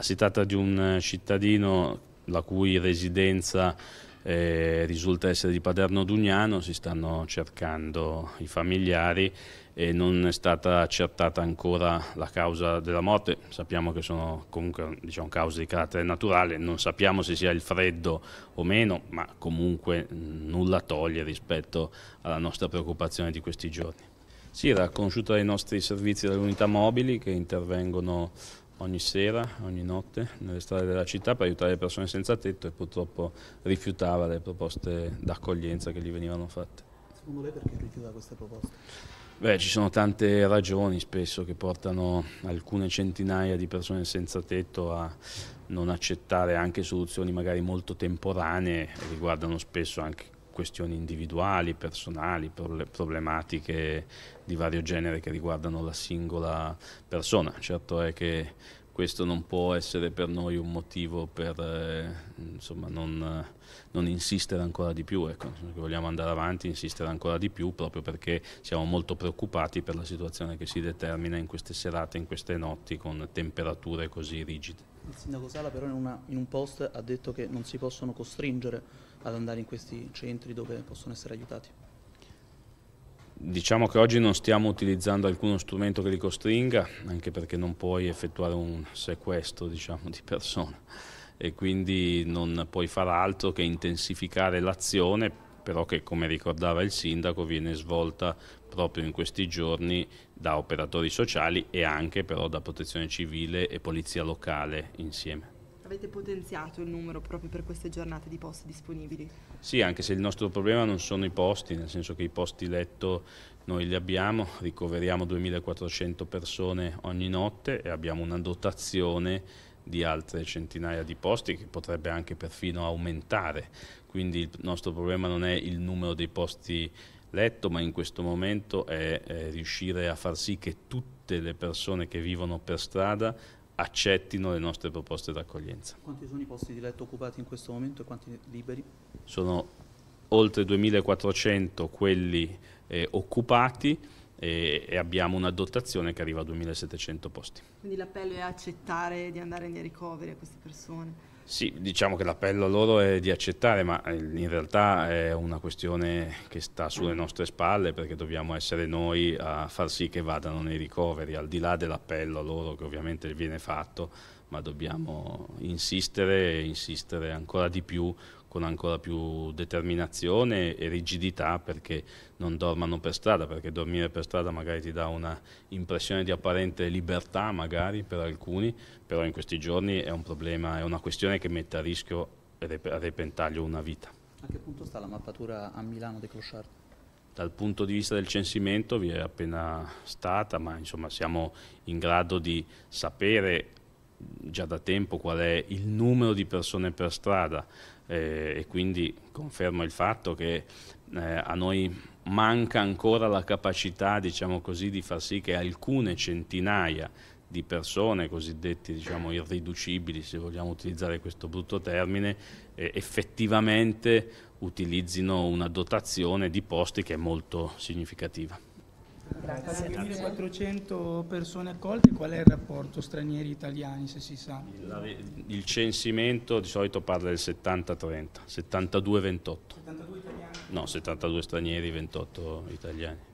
Si tratta di un eh, cittadino la cui residenza eh, risulta essere di Paderno Dugnano, si stanno cercando i familiari e non è stata accertata ancora la causa della morte, sappiamo che sono comunque diciamo, cause di carattere naturale, non sappiamo se sia il freddo o meno, ma comunque mm, nulla toglie rispetto alla nostra preoccupazione di questi giorni. Sì, era conosciuta dai nostri servizi unità mobili che intervengono ogni sera, ogni notte nelle strade della città per aiutare le persone senza tetto e purtroppo rifiutava le proposte d'accoglienza che gli venivano fatte. Secondo lei perché rifiuta queste proposte? Beh, ci sono tante ragioni spesso che portano alcune centinaia di persone senza tetto a non accettare anche soluzioni magari molto temporanee, riguardano spesso anche questioni individuali, personali, problematiche di vario genere che riguardano la singola persona. Certo è che questo non può essere per noi un motivo per eh, insomma, non, non, insistere ancora di più, ecco. vogliamo andare avanti, insistere ancora di più proprio perché siamo molto preoccupati per la situazione che si determina in queste serate, in queste notti con temperature così rigide. Il sindaco Sala però in, una, in un post ha detto che non si possono costringere ad andare in questi centri dove possono essere aiutati. Diciamo che oggi non stiamo utilizzando alcuno strumento che li costringa, anche perché non puoi effettuare un sequestro diciamo, di persona e quindi non puoi fare altro che intensificare l'azione, però che come ricordava il sindaco viene svolta proprio in questi giorni da operatori sociali e anche però da protezione civile e polizia locale insieme. Avete potenziato il numero proprio per queste giornate di posti disponibili? Sì, anche se il nostro problema non sono i posti, nel senso che i posti letto noi li abbiamo, ricoveriamo 2400 persone ogni notte e abbiamo una dotazione di altre centinaia di posti che potrebbe anche perfino aumentare. Quindi il nostro problema non è il numero dei posti letto, ma in questo momento è, è eh, riuscire a far sì che tutte le persone che vivono per strada accettino le nostre proposte d'accoglienza. Quanti sono i posti di letto occupati in questo momento e quanti liberi? Sono oltre 2.400 quelli eh, occupati e, e, abbiamo una dotazione che arriva a 2.700 posti. Quindi l'appello è accettare di andare nei ricoveri a queste persone? Sì, diciamo che l'appello a loro è di accettare, ma eh, in realtà è una questione che sta sulle nostre spalle perché dobbiamo essere noi a far sì che vadano nei ricoveri, al di là dell'appello a loro che ovviamente viene fatto ma dobbiamo insistere e insistere ancora di più con ancora più determinazione e rigidità perché non dormano per strada, perché dormire per strada magari ti dà una impressione di apparente libertà magari per alcuni, però in questi giorni è un problema, è una questione che mette a rischio e a repentaglio una vita. A che punto sta la mappatura a Milano dei Crociardi? dal punto di vista del censimento vi è appena stata, ma insomma siamo in grado di sapere già da tempo qual è il numero di persone per strada eh, e quindi confermo il fatto che eh, a noi manca ancora la capacità, diciamo così, di far sì che alcune centinaia di persone cosiddette diciamo, irriducibili, se vogliamo utilizzare questo brutto termine, eh, effettivamente utilizzino una dotazione di posti che è molto significativa. Grazie. 400 persone accolte, qual è il rapporto stranieri-italiani se si sa? Il, il censimento di solito parla del 70-30, 72-28. 72 italiani? No, 72 stranieri, 28 italiani.